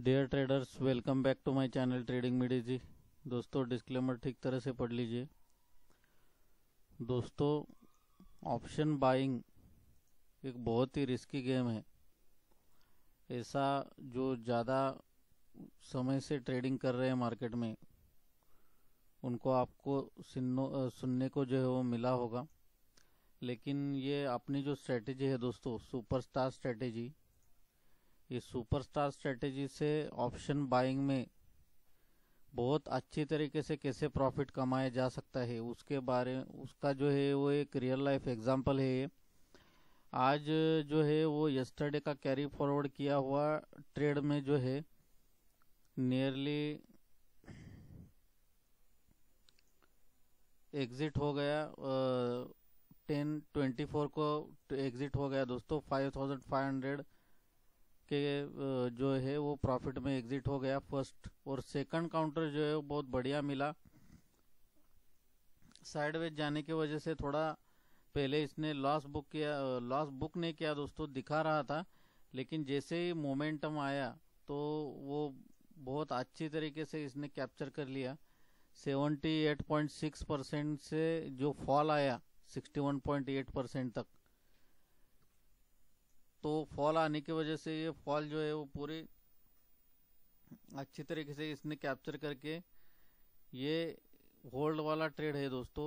dear traders welcome back to my channel trading media ji दोस्तों disclaimer ठीक तरह से पढ़ लीजिए दोस्तों ऑप्शन बाइंग एक बहुत ही रिस्की गेम है ऐसा जो ज़्यादा समय से ट्रेडिंग कर रहे हैं मार्केट में उनको आपको सुनने को जो है वो मिला होगा लेकिन ये अपनी जो स्ट्रेटेजी है दोस्तों सुपरस्टार स्ट्रेटेजी ये सुपरस्टार स्ट्रेटेजी से ऑप्शन बाइंग में बहुत अच्छी तरीके से कैसे प्रॉफिट कमाया जा सकता है उसके बारे उसका जो है वो एक रियल लाइफ एग्जांपल है आज जो है वो यस्टरडे का कैरी फॉरवर्ड किया हुआ ट्रेड में जो है नियरली एग्जिट हो गया टेन ट्वेंटी फोर को एग्जिट हो गया दोस्तों फाइव थाउजेंड फाइव हंड्रेड के जो है वो प्रॉफिट में एग्जिट हो गया फर्स्ट और सेकंड काउंटर जो है वो बहुत बढ़िया मिला साइडवेज जाने की वजह से थोड़ा पहले इसने लॉस बुक किया लॉस बुक नहीं किया दोस्तों दिखा रहा था लेकिन जैसे ही मोमेंटम आया तो वो बहुत अच्छी तरीके से इसने कैप्चर कर लिया 78.6 परसेंट से जो फॉल आया 61.8 परसेंट तक तो फॉल आने की वजह से ये फॉल जो है वो पूरी अच्छी तरीके से इसने कैप्चर करके ये होल्ड वाला ट्रेड है दोस्तों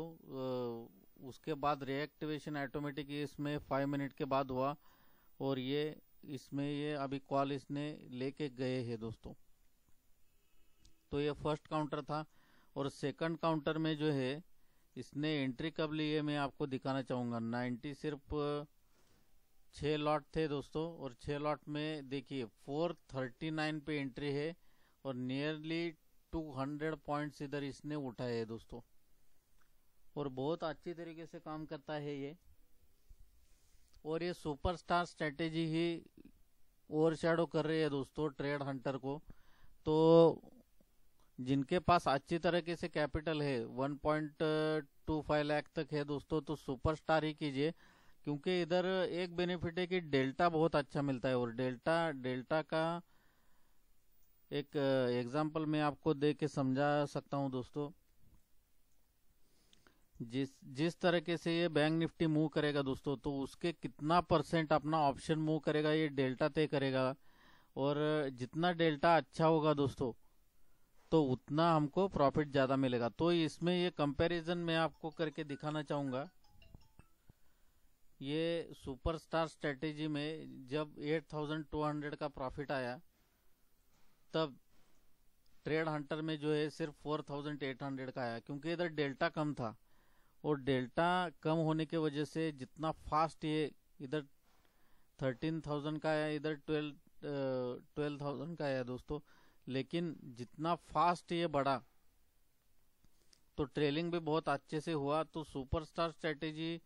उसके बाद रिएक्टिवेशन ऑटोमेटिक इसमें फाइव मिनट के बाद हुआ और ये इसमें ये अभी कॉल इसने लेके गए हैं दोस्तों तो ये फर्स्ट काउंटर था और सेकंड काउंटर में जो है इसने एंट्री कब ली है मैं आपको दिखाना चाहूँगा नाइन्टी सिर्फ छः लॉट थे दोस्तों और छः लॉट में देखिए 439 पे एंट्री है और नियरली 200 पॉइंट्स इधर इसने उठाए है दोस्तों और बहुत अच्छी तरीके से काम करता है ये और ये सुपरस्टार स्ट्रेटेजी ही ओवर शेडो कर रही है दोस्तों ट्रेड हंटर को तो जिनके पास अच्छी तरीके से कैपिटल है 1.25 लाख तक है दोस्तों तो सुपरस्टार ही कीजिए क्योंकि इधर एक बेनिफिट है कि डेल्टा बहुत अच्छा मिलता है और डेल्टा डेल्टा का एक एग्जाम्पल uh, मैं आपको दे के समझा सकता हूं दोस्तों जिस जिस तरीके से ये बैंक निफ्टी मूव करेगा दोस्तों तो उसके कितना परसेंट अपना ऑप्शन मूव करेगा ये डेल्टा तय करेगा और जितना डेल्टा अच्छा होगा दोस्तों तो उतना हमको प्रॉफिट ज़्यादा मिलेगा तो इसमें ये कंपैरिजन मैं आपको करके दिखाना चाहूँगा ये सुपरस्टार स्ट्रेटेजी में जब 8200 का प्रॉफिट आया तब ट्रेड हंटर में जो है सिर्फ 4800 का आया क्योंकि इधर डेल्टा कम था और डेल्टा कम होने के वजह से जितना फास्ट ये इधर 13000 का आया इधर 12 12000 का आया दोस्तों लेकिन जितना फास्ट ये बढ़ा तो ट्रेलिंग भी बहुत अच्छे से हुआ तो सुपरस्टार स्ट्रेटेजी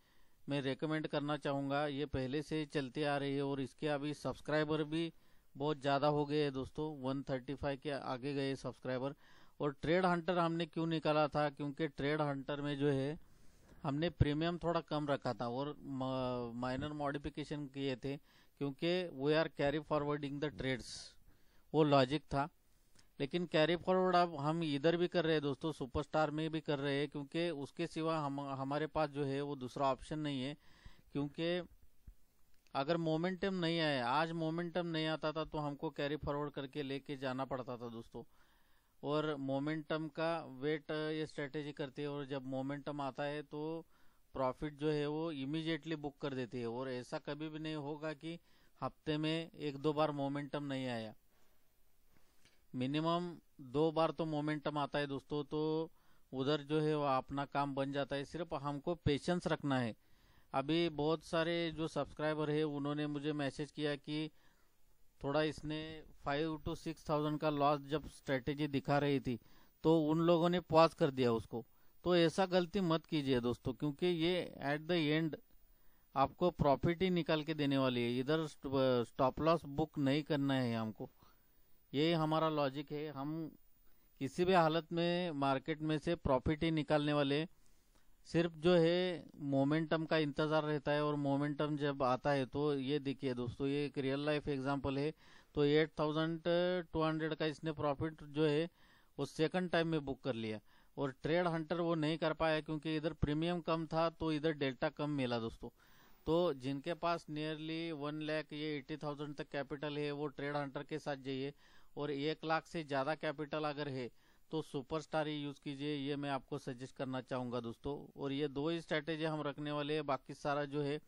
मैं रेकमेंड करना चाहूँगा ये पहले से चलती आ रही है और इसके अभी सब्सक्राइबर भी बहुत ज़्यादा हो गए हैं दोस्तों 135 के आगे गए सब्सक्राइबर और ट्रेड हंटर हमने क्यों निकाला था क्योंकि ट्रेड हंटर में जो है हमने प्रीमियम थोड़ा कम रखा था और माइनर मॉडिफिकेशन किए थे क्योंकि we are carry forwarding the trades वो लॉजिक था लेकिन कैरी फॉरवर्ड अब हम इधर भी कर रहे हैं दोस्तों सुपरस्टार में भी कर रहे हैं क्योंकि उसके सिवा हम हमारे पास जो है वो दूसरा ऑप्शन नहीं है क्योंकि अगर मोमेंटम नहीं आया आज मोमेंटम नहीं आता था तो हमको कैरी फॉरवर्ड करके लेके जाना पड़ता था दोस्तों और मोमेंटम का वेट ये स्ट्रेटेजी करती है और जब मोमेंटम आता है तो प्रॉफिट जो है वो इमिजिएटली बुक कर देती है और ऐसा कभी भी नहीं होगा कि हफ्ते में एक दो बार मोमेंटम नहीं आया मिनिमम दो बार तो मोमेंटम आता है दोस्तों तो उधर जो है वो अपना काम बन जाता है सिर्फ हमको पेशेंस रखना है अभी बहुत सारे जो सब्सक्राइबर है उन्होंने मुझे मैसेज किया कि थोड़ा इसने फाइव टू सिक्स थाउजेंड का लॉस जब स्ट्रेटेजी दिखा रही थी तो उन लोगों ने पॉज कर दिया उसको तो ऐसा गलती मत कीजिए दोस्तों क्योंकि ये एट द एंड आपको प्रॉफिट ही निकाल के देने वाली है इधर स्टॉप लॉस बुक नहीं करना है हमको ये हमारा लॉजिक है हम किसी भी हालत में मार्केट में से प्रॉफिट ही निकालने वाले सिर्फ जो है मोमेंटम का इंतज़ार रहता है और मोमेंटम जब आता है तो ये देखिए दोस्तों ये एक रियल लाइफ एग्जांपल है तो एट थाउजेंड टू हंड्रेड का इसने प्रॉफिट जो है वो सेकंड टाइम में बुक कर लिया और ट्रेड हंटर वो नहीं कर पाया क्योंकि इधर प्रीमियम कम था तो इधर डेल्टा कम मिला दोस्तों तो जिनके पास नियरली वन लैख ये एट्टी थाउजेंड तक कैपिटल है वो ट्रेड हंटर के साथ जाइए और एक लाख से ज़्यादा कैपिटल अगर है तो सुपरस्टार ही यूज़ कीजिए ये मैं आपको सजेस्ट करना चाहूँगा दोस्तों और ये दो ही स्ट्रैटेजी हम रखने वाले हैं बाकी सारा जो है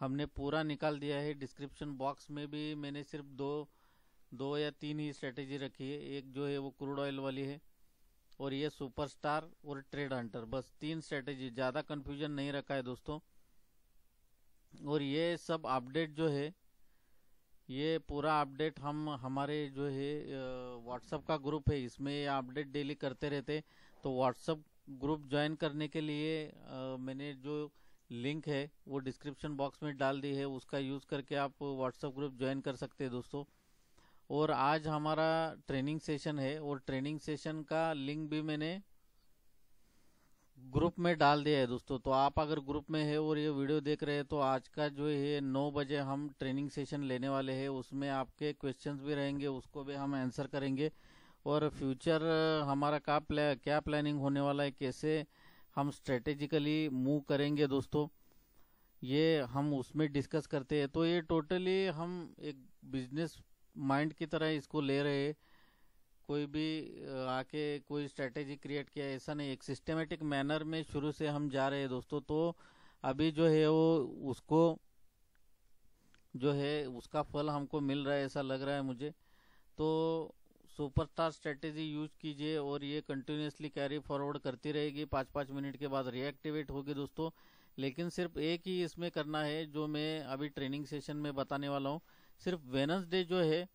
हमने पूरा निकाल दिया है डिस्क्रिप्शन बॉक्स में भी मैंने सिर्फ दो दो या तीन ही स्ट्रैटेजी रखी है एक जो है वो क्रूड ऑयल वाली है और ये सुपरस्टार और ट्रेड हंटर बस तीन स्ट्रैटेजी ज़्यादा कन्फ्यूजन नहीं रखा है दोस्तों और ये सब अपडेट जो है ये पूरा अपडेट हम हमारे जो है व्हाट्सअप का ग्रुप है इसमें अपडेट डेली करते रहते तो व्हाट्सअप ग्रुप ज्वाइन करने के लिए आ, मैंने जो लिंक है वो डिस्क्रिप्शन बॉक्स में डाल दी है उसका यूज़ करके आप व्हाट्सअप ग्रुप ज्वाइन कर सकते हैं दोस्तों और आज हमारा ट्रेनिंग सेशन है और ट्रेनिंग सेशन का लिंक भी मैंने ग्रुप में डाल दिया है दोस्तों तो आप अगर ग्रुप में है और ये वीडियो देख रहे हैं तो आज का जो है नौ बजे हम ट्रेनिंग सेशन लेने वाले हैं उसमें आपके क्वेश्चंस भी रहेंगे उसको भी हम आंसर करेंगे और फ्यूचर हमारा का प्ले, क्या प्लानिंग होने वाला है कैसे हम स्ट्रेटेजिकली मूव करेंगे दोस्तों ये हम उसमें डिस्कस करते हैं तो ये टोटली हम एक बिजनेस माइंड की तरह इसको ले रहे हैं कोई भी आके कोई स्ट्रेटेजी क्रिएट किया ऐसा नहीं एक सिस्टमेटिक मैनर में शुरू से हम जा रहे हैं दोस्तों तो अभी जो है वो उसको जो है उसका फल हमको मिल रहा है ऐसा लग रहा है मुझे तो सुपरस्टार स्ट्रेटेजी यूज कीजिए और ये कंटिन्यूसली कैरी फॉरवर्ड करती रहेगी पाँच पाँच मिनट के बाद रिएक्टिवेट होगी दोस्तों लेकिन सिर्फ एक ही इसमें करना है जो मैं अभी ट्रेनिंग सेशन में बताने वाला हूँ सिर्फ वेनसडे जो है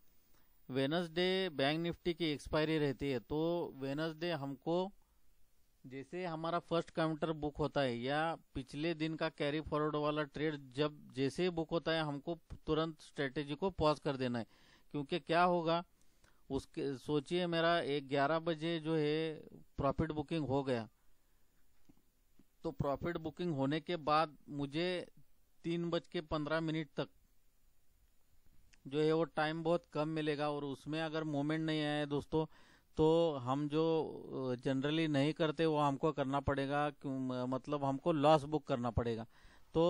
वेनसडे बैंक निफ्टी की एक्सपायरी रहती है तो वेनसडे हमको जैसे हमारा फर्स्ट काउंटर बुक होता है या पिछले दिन का कैरी फॉरवर्ड वाला ट्रेड जब जैसे ही बुक होता है हमको तुरंत स्ट्रेटेजी को पॉज कर देना है क्योंकि क्या होगा उसके सोचिए मेरा एक ग्यारह बजे जो है प्रॉफिट बुकिंग हो गया तो प्रॉफिट बुकिंग होने के बाद मुझे तीन बज के पंद्रह मिनट तक जो है वो टाइम बहुत कम मिलेगा और उसमें अगर मोमेंट नहीं आया दोस्तों तो हम जो जनरली नहीं करते वो हमको करना पड़ेगा मतलब हमको लॉस बुक करना पड़ेगा तो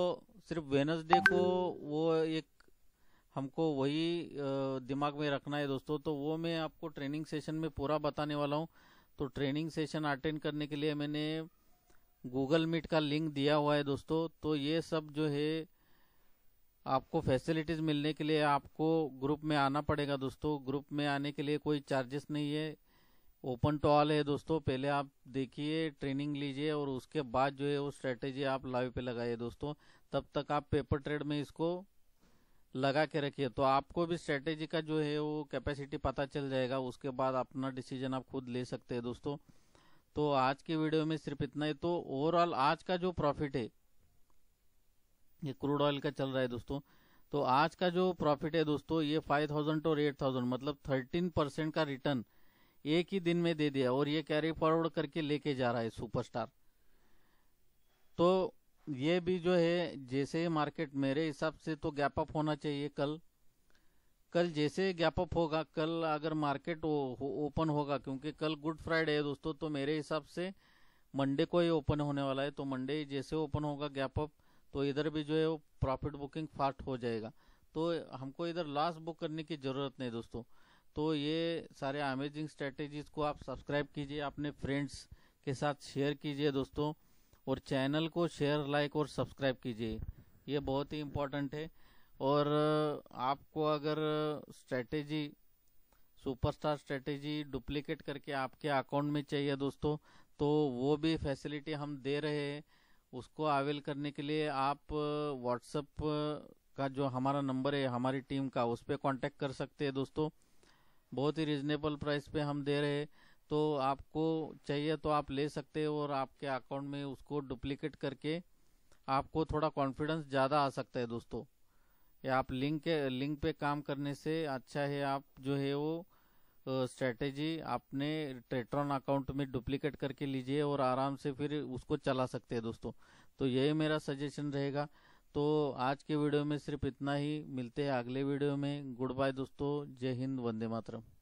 सिर्फ वेनसडे को वो एक हमको वही दिमाग में रखना है दोस्तों तो वो मैं आपको ट्रेनिंग सेशन में पूरा बताने वाला हूँ तो ट्रेनिंग सेशन अटेंड करने के लिए मैंने गूगल मीट का लिंक दिया हुआ है दोस्तों तो ये सब जो है आपको फैसिलिटीज मिलने के लिए आपको ग्रुप में आना पड़ेगा दोस्तों ग्रुप में आने के लिए कोई चार्जेस नहीं है ओपन टू ऑल है दोस्तों पहले आप देखिए ट्रेनिंग लीजिए और उसके बाद जो है वो स्ट्रेटेजी आप लाइव पे लगाइए दोस्तों तब तक आप पेपर ट्रेड में इसको लगा के रखिए तो आपको भी स्ट्रेटेजी का जो है वो कैपेसिटी पता चल जाएगा उसके बाद अपना डिसीजन आप खुद ले सकते हैं दोस्तों तो आज की वीडियो में सिर्फ इतना ही तो ओवरऑल आज का जो प्रॉफिट है ये क्रूड ऑयल का चल रहा है दोस्तों तो आज का जो प्रॉफिट है दोस्तों ये फाइव थाउजेंड और एट थाउजेंड मतलब थर्टीन परसेंट का रिटर्न एक ही दिन में दे दिया और ये कैरी फॉरवर्ड करके लेके जा रहा है सुपरस्टार तो ये भी जो है जैसे मार्केट मेरे हिसाब से तो गैप अप होना चाहिए कल कल जैसे गैप अप होगा कल अगर मार्केट ओपन होगा क्योंकि कल गुड फ्राइडे है दोस्तों तो मेरे हिसाब से मंडे को ही ओपन होने वाला है तो मंडे जैसे ओपन होगा गैप अप तो इधर भी जो है वो प्रॉफिट बुकिंग फास्ट हो जाएगा तो हमको इधर लॉस बुक करने की ज़रूरत नहीं दोस्तों तो ये सारे अमेजिंग स्ट्रेटेजीज को आप सब्सक्राइब कीजिए अपने फ्रेंड्स के साथ शेयर कीजिए दोस्तों और चैनल को शेयर लाइक और सब्सक्राइब कीजिए ये बहुत ही इम्पोर्टेंट है और आपको अगर स्ट्रेटेजी सुपरस्टार स्ट्रेटेजी डुप्लीकेट करके आपके अकाउंट में चाहिए दोस्तों तो वो भी फैसिलिटी हम दे रहे हैं उसको अवेल करने के लिए आप व्हाट्सएप का जो हमारा नंबर है हमारी टीम का उस पर कॉन्टेक्ट कर सकते हैं दोस्तों बहुत ही रिजनेबल प्राइस पे हम दे रहे हैं तो आपको चाहिए तो आप ले सकते हैं और आपके अकाउंट में उसको डुप्लीकेट करके आपको थोड़ा कॉन्फिडेंस ज़्यादा आ सकता है दोस्तों या आप लिंक लिंक पे काम करने से अच्छा है आप जो है वो स्ट्रेटेजी आपने ट्रेट्रॉन अकाउंट में डुप्लीकेट करके लीजिए और आराम से फिर उसको चला सकते हैं दोस्तों तो यही मेरा सजेशन रहेगा तो आज के वीडियो में सिर्फ इतना ही मिलते हैं अगले वीडियो में गुड बाय दोस्तों जय हिंद वंदे मातरम